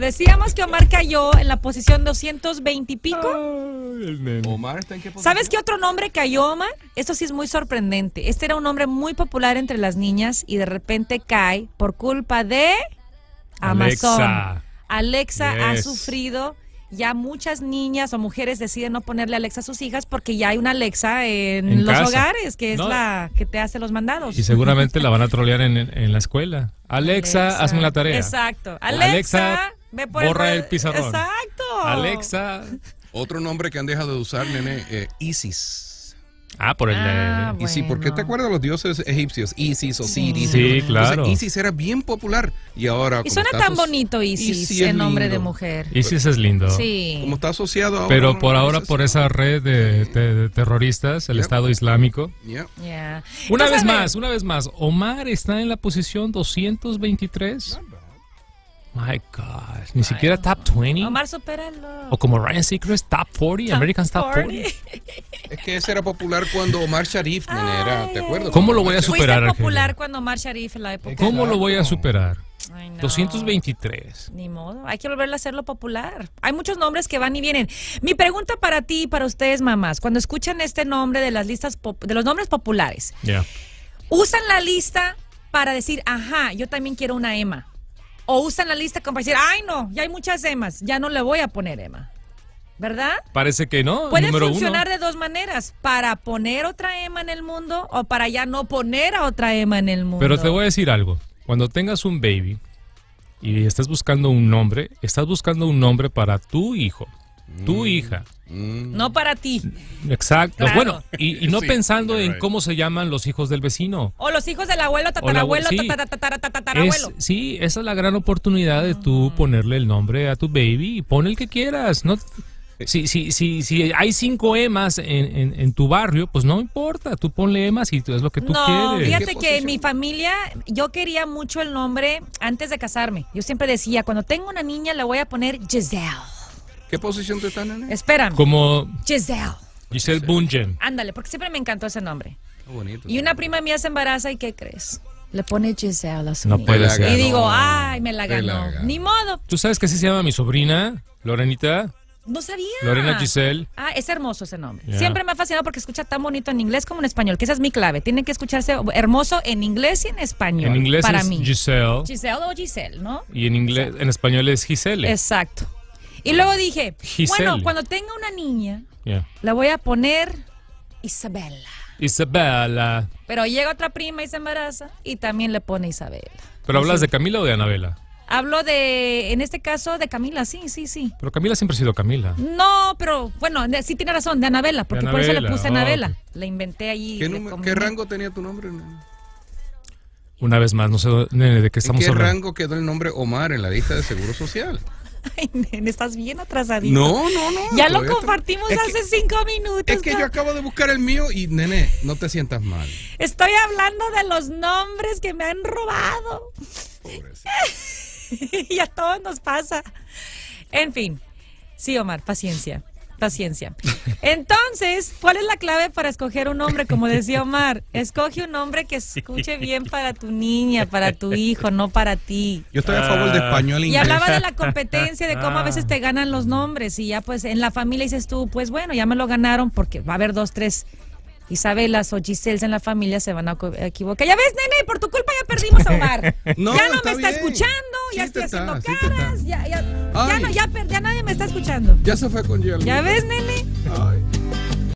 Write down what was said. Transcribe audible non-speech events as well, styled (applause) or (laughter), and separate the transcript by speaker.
Speaker 1: decíamos que Omar cayó en la posición 220 y pico.
Speaker 2: Omar está en qué posición?
Speaker 1: ¿Sabes qué otro nombre cayó, Omar? Esto sí es muy sorprendente. Este era un nombre muy popular entre las niñas y de repente cae por culpa de
Speaker 2: Amazon. Alexa,
Speaker 1: Alexa ha sufrido ya muchas niñas o mujeres deciden no ponerle Alexa a sus hijas porque ya hay una Alexa en, los hogares, que es la que te hace los mandados. Y seguramente
Speaker 2: la van a trolear en, la escuela. Alexa, hazme la tarea. Exacto. Alexa Borra el, pizarrón. Exacto. Alexa. Otro nombre que han dejado de usar, nene, eh, Isis. Ah, por el ah, Isis, ¿por qué te acuerdas de los dioses egipcios? Isis, o Siris. Sí, claro. Isis era bien popular y ahora... Y suena tan
Speaker 1: bonito Isis, ese nombre de
Speaker 2: mujer. Isis es lindo. Sí. Como está asociado ahora... Pero por ahora, por esa red de, terroristas, el Estado Islámico. Yeah. Una vez más, una vez más, Omar está en la posición 223. My God. Ni siquiera top 20. Omar, supéralo. O como Ryan Seacrest, top 40, American American's top 40. es que ese era popular cuando Omar Sharif era, ¿te acuerdas? ¿Cómo lo voy a superar? Fue popular
Speaker 1: cuando Omar Sharif en la época. ¿Cómo lo voy
Speaker 2: a superar? 223.
Speaker 1: Ni modo, hay que volverle a hacerlo popular. Hay muchos nombres que van y vienen. Mi pregunta para ti y para ustedes, mamás, cuando escuchan este nombre de las listas de los nombres populares, usan la lista para decir, ajá, yo también quiero una Emma o usan la lista como para decir, ay no, ya hay muchas emas, ya no le voy a poner ema. ¿Verdad?
Speaker 2: Parece que no. Puede funcionar
Speaker 1: de dos maneras, para poner otra ema en el mundo o para ya no poner a otra ema en el mundo. Pero te voy
Speaker 2: a decir algo, cuando tengas un baby y estás buscando un nombre, estás buscando un nombre para tu hijo. Tu hija. Mm. No para ti. Exacto. Bueno, y, no pensando en cómo se llaman los hijos del vecino.
Speaker 1: O los hijos del abuelo, tatarabuelo, sí.
Speaker 2: sí, esa es la gran oportunidad de tú ah. ponerle el nombre a tu baby y pon el que quieras. No, si, si, si, si hay cinco emas en, en, tu barrio, pues no importa, tú ponle emas y es lo que tú quieres. fíjate
Speaker 1: que en mi familia yo quería mucho el nombre antes de casarme. Yo siempre decía, cuando tengo una niña la voy a poner Giselle.
Speaker 2: ¿Qué posición te están nene? Espérame. Como Giselle. Giselle Bungen.
Speaker 1: Ándale, porque siempre me encantó ese nombre. bonito. Y una prima mía se embaraza y ¿qué crees? Le pone Giselle a su No Y digo, ay, me la ganó. Ni modo.
Speaker 2: ¿Tú sabes que se llama mi sobrina, Lorenita?
Speaker 1: No sabía. Lorena Giselle. Ah, es hermoso ese nombre. Siempre me ha fascinado porque escucha tan bonito en inglés como en español, que esa es mi clave. Tiene que escucharse hermoso en inglés y en español. En inglés es Giselle. Giselle o Giselle, ¿no?
Speaker 2: Y en inglés, en español es Giselle.
Speaker 1: Exacto. Y luego dije, bueno, cuando tenga una niña, la voy a poner Isabela.
Speaker 2: Isabela.
Speaker 1: Pero llega otra prima y se embaraza y también le pone Isabela. ¿Pero hablas
Speaker 2: de Camila o de Anabela?
Speaker 1: Hablo de, en este caso, de Camila, sí, sí, sí.
Speaker 2: Pero Camila siempre ha sido Camila.
Speaker 1: No, pero bueno, sí tiene razón, de Anabela, porque por eso le puse ah, Anabela. La inventé allí. ¿Qué, rango
Speaker 2: tenía tu nombre? Una vez más, no sé de qué estamos hablando. ¿Qué rango quedó el nombre Omar en la lista de Seguro Social?
Speaker 1: (laughs) Ay, nene, estás bien atrasadito. No, no, no. Ya lo compartimos hace cinco minutos. Es que yo acabo
Speaker 2: de buscar el mío y, nene, no te sientas mal.
Speaker 1: Estoy hablando de los nombres que me han robado. (laughs) y a todos nos pasa. En fin. Sí, Omar, paciencia. Paciencia. Entonces, ¿cuál es la clave para escoger un hombre? Como decía Omar, escoge un hombre que escuche bien para tu niña, para tu hijo, no para ti. Yo estoy a favor de ah. español inglés. E y hablaba de la competencia, de cómo a veces te ganan los nombres y ya pues en la familia dices tú, pues bueno, ya me lo ganaron porque va a haber dos, tres Isabelas o Giselles en la familia se van a equivocar. Ya ves, nene, por tu culpa ya perdimos a Omar.
Speaker 2: (laughs) ya no me está escuchando, ya estoy haciendo caras, ya... Ya, no, ya,
Speaker 1: ya nadie me está escuchando.
Speaker 2: Ya se fue con hielo. ¿Ya ves, Nelly? Ay.